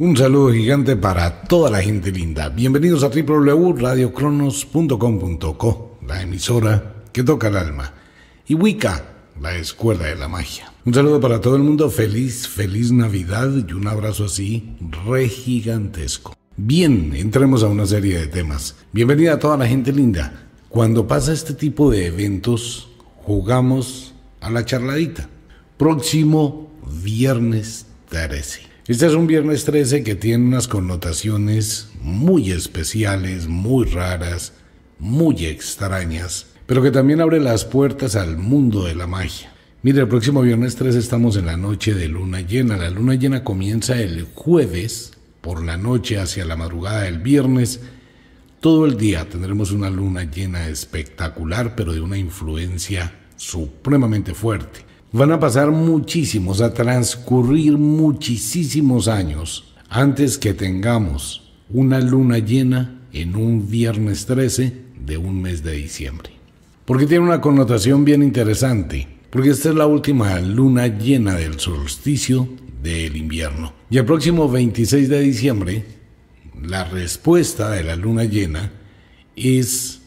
Un saludo gigante para toda la gente linda. Bienvenidos a www.radiocronos.com.co, la emisora que toca el alma, y Wicca, la escuela de la magia. Un saludo para todo el mundo, feliz, feliz Navidad y un abrazo así re gigantesco. Bien, entremos a una serie de temas. Bienvenida a toda la gente linda. Cuando pasa este tipo de eventos, jugamos a la charladita. Próximo viernes 13. Este es un viernes 13 que tiene unas connotaciones muy especiales, muy raras, muy extrañas, pero que también abre las puertas al mundo de la magia. Mire, el próximo viernes 13 estamos en la noche de luna llena. La luna llena comienza el jueves por la noche hacia la madrugada del viernes. Todo el día tendremos una luna llena espectacular, pero de una influencia supremamente fuerte. Van a pasar muchísimos, a transcurrir muchísimos años antes que tengamos una luna llena en un viernes 13 de un mes de diciembre. Porque tiene una connotación bien interesante, porque esta es la última luna llena del solsticio del invierno. Y el próximo 26 de diciembre, la respuesta de la luna llena es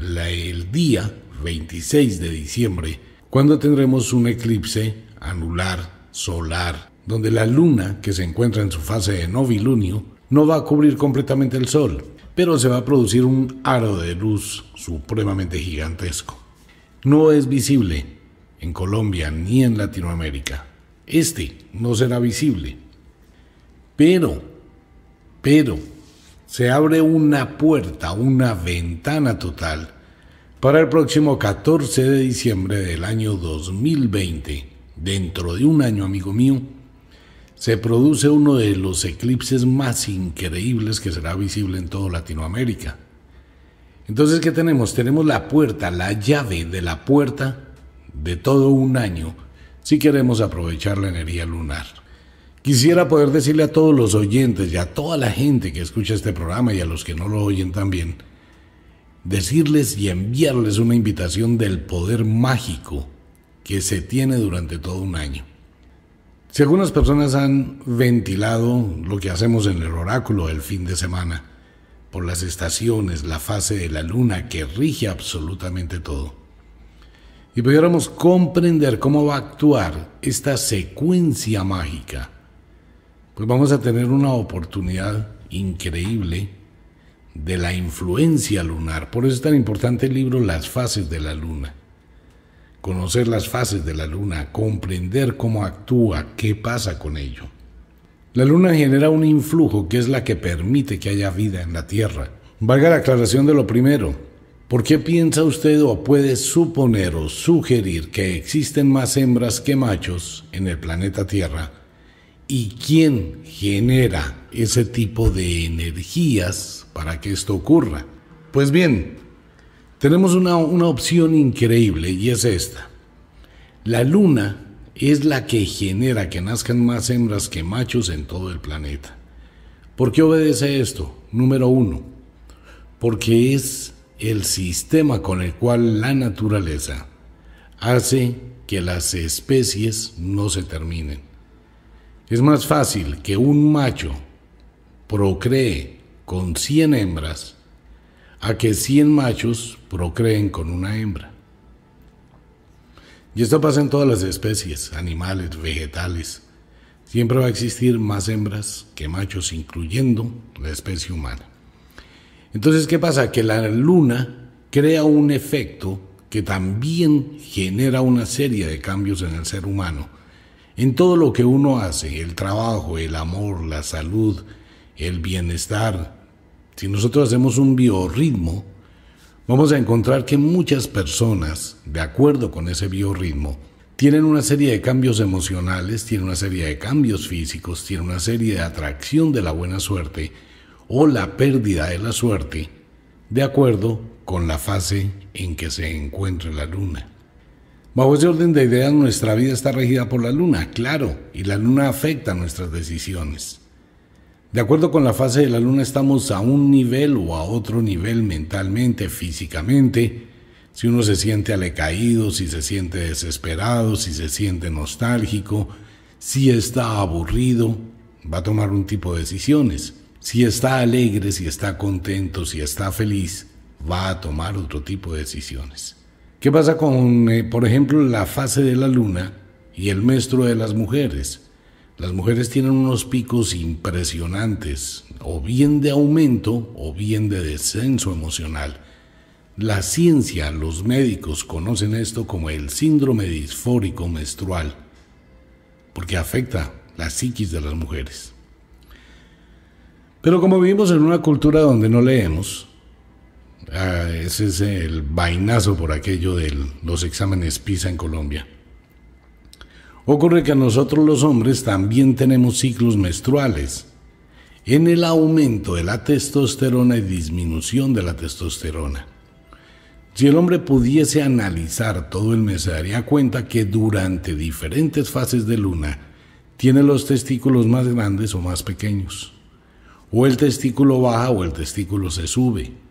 la, el día 26 de diciembre ¿Cuándo tendremos un eclipse anular solar, donde la luna, que se encuentra en su fase de novilunio, no va a cubrir completamente el sol, pero se va a producir un aro de luz supremamente gigantesco? No es visible en Colombia ni en Latinoamérica. Este no será visible. Pero, pero, se abre una puerta, una ventana total para el próximo 14 de diciembre del año 2020. Dentro de un año, amigo mío, se produce uno de los eclipses más increíbles que será visible en toda Latinoamérica. Entonces, ¿qué tenemos? Tenemos la puerta, la llave de la puerta de todo un año, si queremos aprovechar la energía lunar. Quisiera poder decirle a todos los oyentes y a toda la gente que escucha este programa y a los que no lo oyen también, decirles y enviarles una invitación del poder mágico que se tiene durante todo un año. Si algunas personas han ventilado lo que hacemos en el oráculo el fin de semana, por las estaciones, la fase de la luna que rige absolutamente todo, y pudiéramos comprender cómo va a actuar esta secuencia mágica, pues vamos a tener una oportunidad increíble de la influencia lunar. Por eso es tan importante el libro Las fases de la luna. Conocer las fases de la luna, comprender cómo actúa, qué pasa con ello. La luna genera un influjo que es la que permite que haya vida en la Tierra. Valga la aclaración de lo primero. ¿Por qué piensa usted o puede suponer o sugerir que existen más hembras que machos en el planeta Tierra? ¿Y quién genera ese tipo de energías para que esto ocurra? Pues bien, tenemos una, opción increíble y es esta. La luna es la que genera que nazcan más hembras que machos en todo el planeta. ¿Por qué obedece esto? Número uno, porque es el sistema con el cual la naturaleza hace que las especies no se terminen. Es más fácil que un macho procree con 100 hembras a que 100 machos procreen con una hembra. Y esto pasa en todas las especies, animales, vegetales. Siempre va a existir más hembras que machos, incluyendo la especie humana. Entonces, ¿qué pasa? Que la luna crea un efecto que también genera una serie de cambios en el ser humano en todo lo que uno hace, el trabajo, el amor, la salud, el bienestar. Si nosotros hacemos un biorritmo, vamos a encontrar que muchas personas, de acuerdo con ese biorritmo, tienen una serie de cambios emocionales, tienen una serie de cambios físicos, tienen una serie de atracción de la buena suerte o la pérdida de la suerte, de acuerdo con la fase en que se encuentra la luna. Bajo ese orden de ideas, nuestra vida está regida por la luna, claro, y la luna afecta nuestras decisiones. De acuerdo con la fase de la luna, estamos a un nivel o a otro nivel mentalmente, físicamente. Si uno se siente alecaído, si se siente desesperado, si se siente nostálgico, si está aburrido, va a tomar un tipo de decisiones. Si está alegre, si está contento, si está feliz, va a tomar otro tipo de decisiones. ¿Qué pasa con, eh, por ejemplo, la fase de la luna y el menstruo de las mujeres? Las mujeres tienen unos picos impresionantes, o bien de aumento o bien de descenso emocional. La ciencia, los médicos conocen esto como el síndrome disfórico menstrual, porque afecta la psiquis de las mujeres. Pero como vivimos en una cultura donde no leemos, Ah, ese es el vainazo por aquello de los exámenes PISA en Colombia. Ocurre que nosotros los hombres también tenemos ciclos menstruales. En el aumento de la testosterona y disminución de la testosterona. Si el hombre pudiese analizar todo el mes, se daría cuenta que durante diferentes fases de luna tiene los testículos más grandes o más pequeños. O el testículo baja o el testículo se sube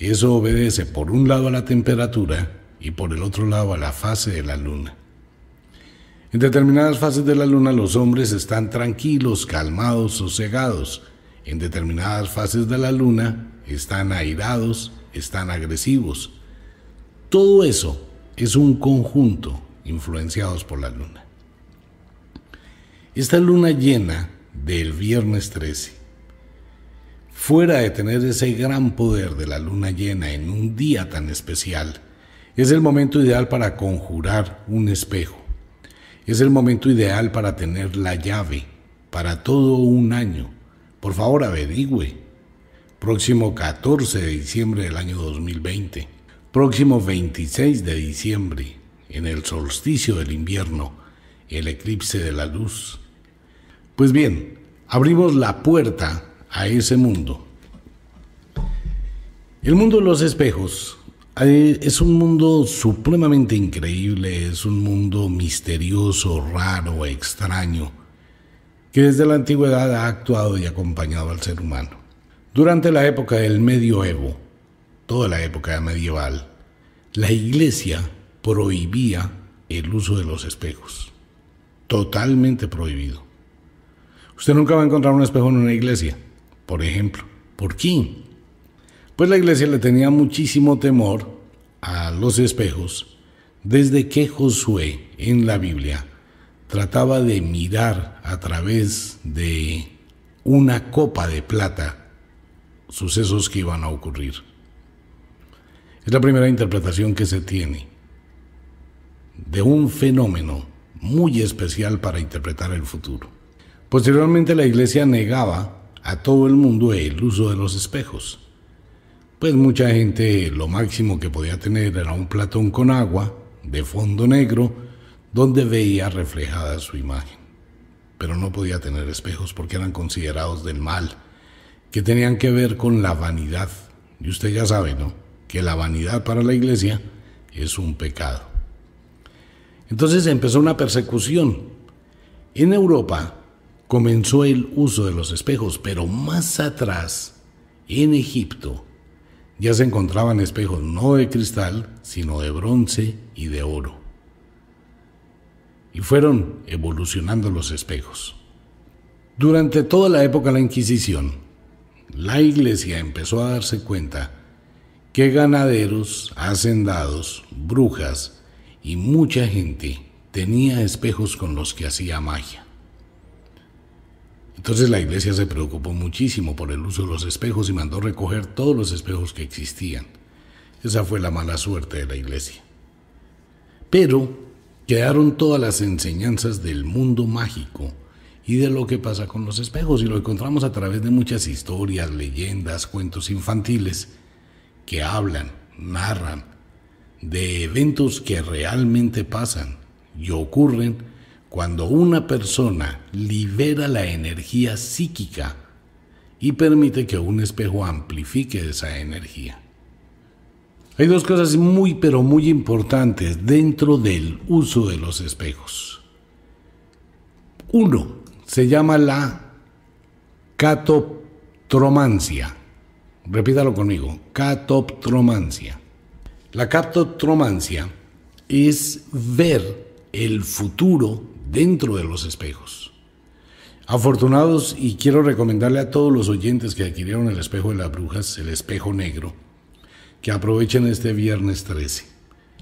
eso obedece por un lado a la temperatura y por el otro lado a la fase de la luna. En determinadas fases de la luna los hombres están tranquilos, calmados, sosegados. En determinadas fases de la luna están airados, están agresivos. Todo eso es un conjunto influenciados por la luna. Esta luna llena del viernes 13 fuera de tener ese gran poder de la luna llena en un día tan especial, es el momento ideal para conjurar un espejo. Es el momento ideal para tener la llave para todo un año. Por favor, averigüe. Próximo 14 de diciembre del año 2020. Próximo 26 de diciembre, en el solsticio del invierno, el eclipse de la luz. Pues bien, abrimos la puerta a ese mundo. El mundo de los espejos es un mundo supremamente increíble, es un mundo misterioso, raro, extraño, que desde la antigüedad ha actuado y acompañado al ser humano. Durante la época del medioevo, toda la época medieval, la iglesia prohibía el uso de los espejos. Totalmente prohibido. Usted nunca va a encontrar un espejo en una iglesia por ejemplo. ¿Por qué? Pues la iglesia le tenía muchísimo temor a los espejos desde que Josué en la Biblia trataba de mirar a través de una copa de plata sucesos que iban a ocurrir. Es la primera interpretación que se tiene de un fenómeno muy especial para interpretar el futuro. Posteriormente la iglesia negaba todo el mundo el uso de los espejos. Pues mucha gente lo máximo que podía tener era un platón con agua de fondo negro donde veía reflejada su imagen. Pero no podía tener espejos porque eran considerados del mal, que tenían que ver con la vanidad. Y usted ya sabe, ¿no? Que la vanidad para la iglesia es un pecado. Entonces empezó una persecución. En Europa comenzó el uso de los espejos, pero más atrás, en Egipto, ya se encontraban espejos no de cristal, sino de bronce y de oro. Y fueron evolucionando los espejos. Durante toda la época de la Inquisición, la iglesia empezó a darse cuenta que ganaderos, hacendados, brujas y mucha gente tenía espejos con los que hacía magia. Entonces la iglesia se preocupó muchísimo por el uso de los espejos y mandó recoger todos los espejos que existían. Esa fue la mala suerte de la iglesia. Pero quedaron todas las enseñanzas del mundo mágico y de lo que pasa con los espejos y lo encontramos a través de muchas historias, leyendas, cuentos infantiles que hablan, narran de eventos que realmente pasan y ocurren cuando una persona libera la energía psíquica y permite que un espejo amplifique esa energía. Hay dos cosas muy pero muy importantes dentro del uso de los espejos. Uno, se llama la catoptromancia. Repítalo conmigo, catoptromancia. La catoptromancia es ver el futuro dentro de los espejos. Afortunados, y quiero recomendarle a todos los oyentes que adquirieron el espejo de las brujas, el espejo negro, que aprovechen este viernes 13.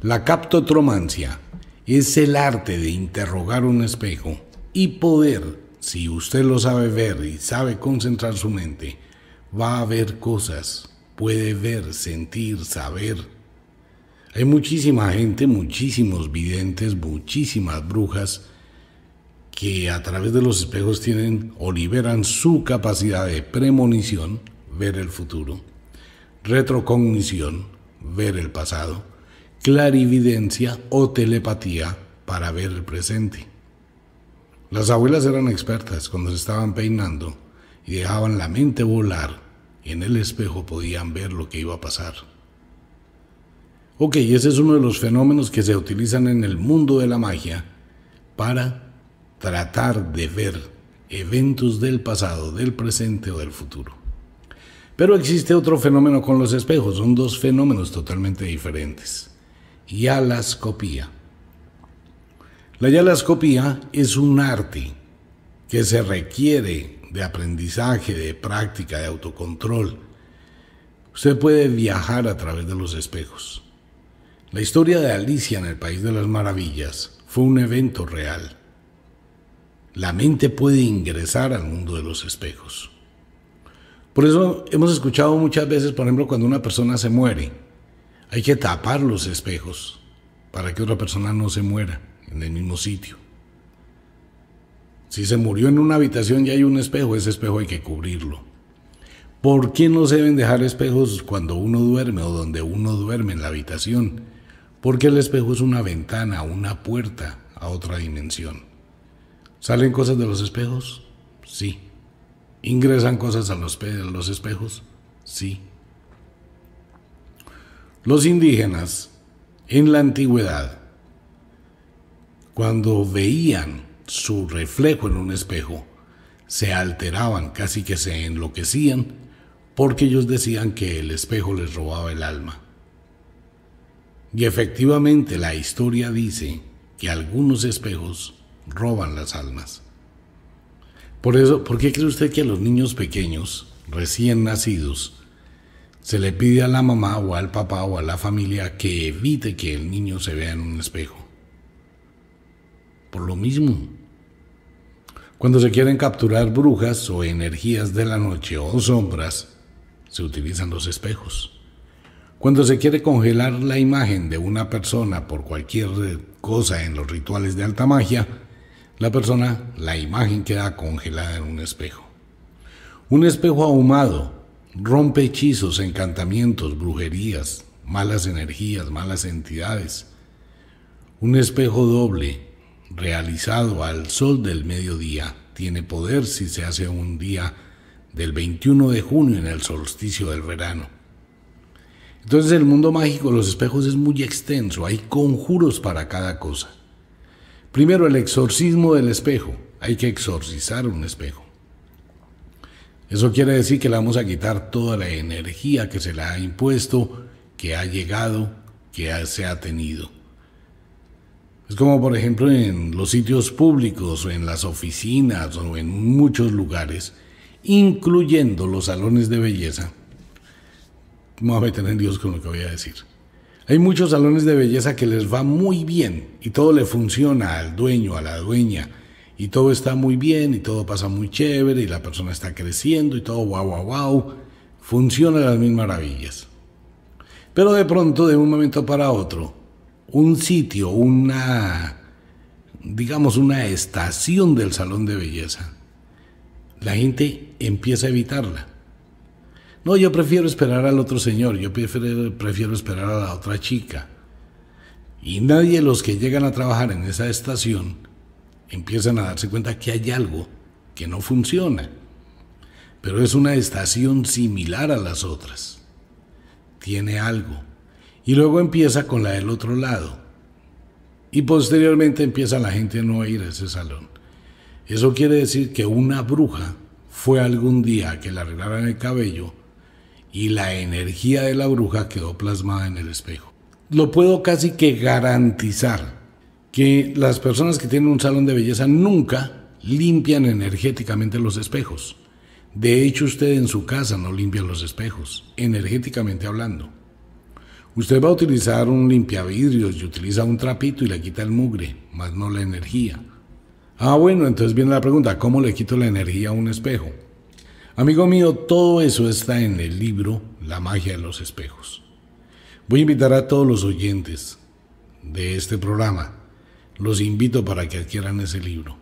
La captotromancia es el arte de interrogar un espejo y poder, si usted lo sabe ver y sabe concentrar su mente, va a ver cosas, puede ver, sentir, saber. Hay muchísima gente, muchísimos videntes, muchísimas brujas, que a través de los espejos tienen o liberan su capacidad de premonición, ver el futuro, retrocognición, ver el pasado, clarividencia o telepatía para ver el presente. Las abuelas eran expertas cuando se estaban peinando y dejaban la mente volar y en el espejo podían ver lo que iba a pasar. Ok, ese es uno de los fenómenos que se utilizan en el mundo de la magia para tratar de ver eventos del pasado, del presente o del futuro. Pero existe otro fenómeno con los espejos, son dos fenómenos totalmente diferentes. Yalascopía. La yalascopía es un arte que se requiere de aprendizaje, de práctica, de autocontrol. Usted puede viajar a través de los espejos. La historia de Alicia en el País de las Maravillas fue un evento real la mente puede ingresar al mundo de los espejos. Por eso hemos escuchado muchas veces, por ejemplo, cuando una persona se muere, hay que tapar los espejos para que otra persona no se muera en el mismo sitio. Si se murió en una habitación y hay un espejo, ese espejo hay que cubrirlo. ¿Por qué no se deben dejar espejos cuando uno duerme o donde uno duerme en la habitación? Porque el espejo es una ventana, una puerta a otra dimensión. ¿Salen cosas de los espejos? Sí. ¿Ingresan cosas a los, los espejos? Sí. Los indígenas en la antigüedad, cuando veían su reflejo en un espejo, se alteraban, casi que se enloquecían, porque ellos decían que el espejo les robaba el alma. Y efectivamente la historia dice que algunos espejos roban las almas. Por eso, ¿por qué cree usted que a los niños pequeños, recién nacidos, se le pide a la mamá o al papá o a la familia que evite que el niño se vea en un espejo? Por lo mismo. Cuando se quieren capturar brujas o energías de la noche o sombras, se utilizan los espejos. Cuando se quiere congelar la imagen de una persona por cualquier cosa en los rituales de alta magia, la persona, la imagen queda congelada en un espejo. Un espejo ahumado rompe hechizos, encantamientos, brujerías, malas energías, malas entidades. Un espejo doble, realizado al sol del mediodía, tiene poder si se hace un día del 21 de junio en el solsticio del verano. Entonces el mundo mágico de los espejos es muy extenso, hay conjuros para cada cosa. Primero, el exorcismo del espejo. Hay que exorcizar un espejo. Eso quiere decir que le vamos a quitar toda la energía que se le ha impuesto, que ha llegado, que se ha tenido. Es como por ejemplo en los sitios públicos o en las oficinas o en muchos lugares, incluyendo los salones de belleza. Vamos a meter en Dios con lo que voy a decir. Hay muchos salones de belleza que les va muy bien y todo le funciona al dueño, a la dueña, y todo está muy bien y todo pasa muy chévere y la persona está creciendo y todo wow, wow, wow. funciona las mil maravillas. Pero de pronto, de un momento para otro, un sitio, una, digamos, una estación del salón de belleza, la gente empieza a evitarla no, yo prefiero esperar al otro señor, yo prefiero, esperar a la otra chica. Y nadie de los que llegan a trabajar en esa estación empiezan a darse cuenta que hay algo que no funciona. Pero es una estación similar a las otras. Tiene algo. Y luego empieza con la del otro lado. Y posteriormente empieza la gente a no ir a ese salón. Eso quiere decir que una bruja fue algún día a que le arreglaran el cabello y la energía de la bruja quedó plasmada en el espejo. Lo puedo casi que garantizar que las personas que tienen un salón de belleza nunca limpian energéticamente los espejos. De hecho, usted en su casa no limpia los espejos, energéticamente hablando. Usted va a utilizar un limpiavidrios y utiliza un trapito y le quita el mugre, más no la energía. Ah, bueno, entonces viene la pregunta, ¿cómo le quito la energía a un espejo? Amigo mío, todo eso está en el libro La magia de los espejos. Voy a invitar a todos los oyentes de este programa. Los invito para que adquieran ese libro.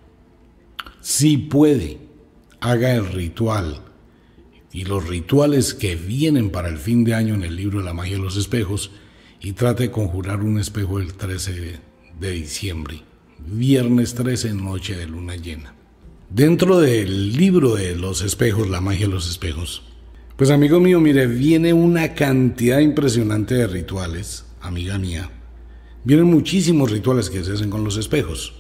Si puede, haga el ritual y los rituales que vienen para el fin de año en el libro La magia de los espejos y trate de conjurar un espejo el 13 de diciembre, viernes 13, noche de luna llena dentro del libro de los espejos, la magia de los espejos. Pues amigo mío, mire, viene una cantidad impresionante de rituales, amiga mía. Vienen muchísimos rituales que se hacen con los espejos.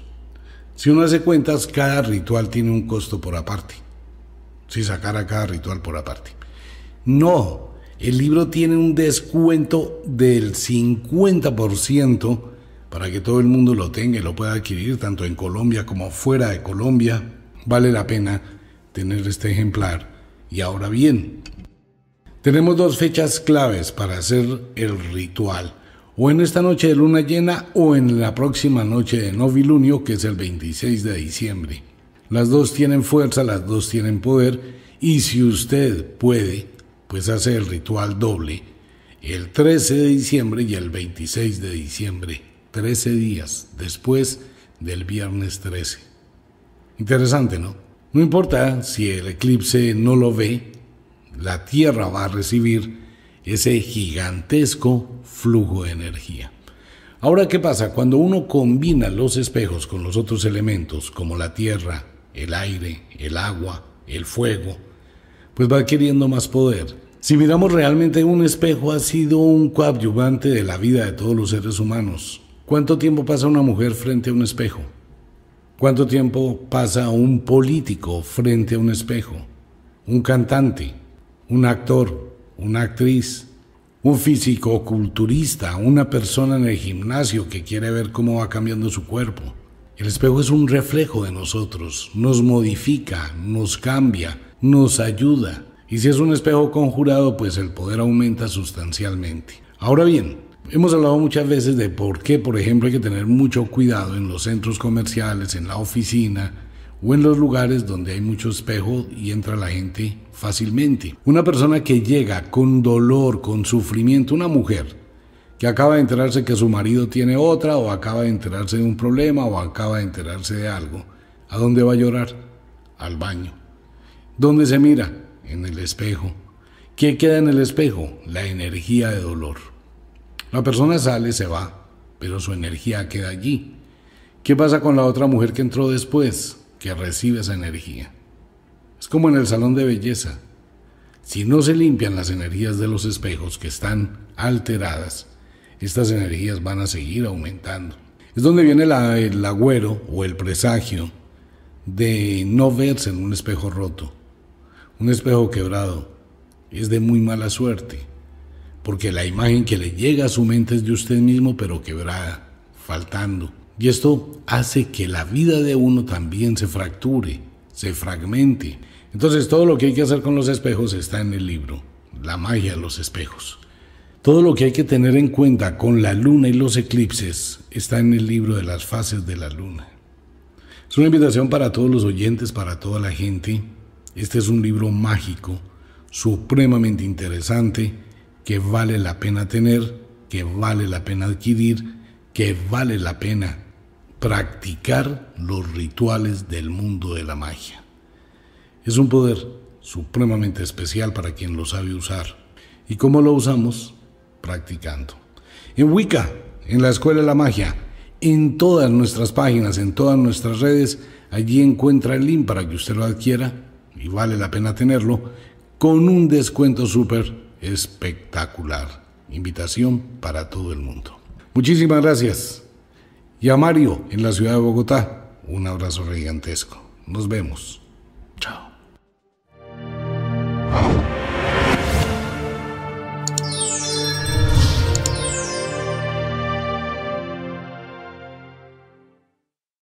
Si uno hace cuentas, cada ritual tiene un costo por aparte. Si sacara cada ritual por aparte. No, el libro tiene un descuento del 50% para que todo el mundo lo tenga y lo pueda adquirir, tanto en Colombia como fuera de Colombia. Vale la pena tener este ejemplar. Y ahora bien, tenemos dos fechas claves para hacer el ritual. O en esta noche de luna llena o en la próxima noche de novilunio, que es el 26 de diciembre. Las dos tienen fuerza, las dos tienen poder. Y si usted puede, pues hace el ritual doble. El 13 de diciembre y el 26 de diciembre. 13 días después del viernes 13. Interesante, ¿no? No importa si el eclipse no lo ve, la Tierra va a recibir ese gigantesco flujo de energía. Ahora, ¿qué pasa? Cuando uno combina los espejos con los otros elementos, como la tierra, el aire, el agua, el fuego, pues va adquiriendo más poder. Si miramos realmente un espejo ha sido un coadyuvante de la vida de todos los seres humanos. ¿Cuánto tiempo pasa una mujer frente a un espejo? ¿Cuánto tiempo pasa un político frente a un espejo? Un cantante, un actor, una actriz, un físico culturista, una persona en el gimnasio que quiere ver cómo va cambiando su cuerpo. El espejo es un reflejo de nosotros, nos modifica, nos cambia, nos ayuda. Y si es un espejo conjurado, pues el poder aumenta sustancialmente. Ahora bien, Hemos hablado muchas veces de por qué, por ejemplo, hay que tener mucho cuidado en los centros comerciales, en la oficina o en los lugares donde hay mucho espejo y entra la gente fácilmente. Una persona que llega con dolor, con sufrimiento, una mujer que acaba de enterarse que su marido tiene otra o acaba de enterarse de un problema o acaba de enterarse de algo, ¿a dónde va a llorar? Al baño. ¿Dónde se mira? En el espejo. ¿Qué queda en el espejo? La energía de dolor. La persona sale, se va, pero su energía queda allí. ¿Qué pasa con la otra mujer que entró después, que recibe esa energía? Es como en el salón de belleza. Si no se limpian las energías de los espejos que están alteradas, estas energías van a seguir aumentando. Es donde viene el agüero o el presagio de no verse en un espejo roto, un espejo quebrado. Es de muy mala suerte porque la imagen que le llega a su mente es de usted mismo, pero quebrada, faltando. Y esto hace que la vida de uno también se fracture, se fragmente. Entonces todo lo que hay que hacer con los espejos está en el libro, la magia de los espejos. Todo lo que hay que tener en cuenta con la luna y los eclipses está en el libro de las fases de la luna. Es una invitación para todos los oyentes, para toda la gente. Este es un libro mágico, supremamente interesante que vale la pena tener, que vale la pena adquirir, que vale la pena practicar los rituales del mundo de la magia. Es un poder supremamente especial para quien lo sabe usar. ¿Y cómo lo usamos? Practicando. En Wicca, en la Escuela de la Magia, en todas nuestras páginas, en todas nuestras redes, allí encuentra el link para que usted lo adquiera y vale la pena tenerlo con un descuento súper espectacular. Invitación para todo el mundo. Muchísimas gracias. Y a Mario en la ciudad de Bogotá, un abrazo gigantesco. Nos vemos. Chao.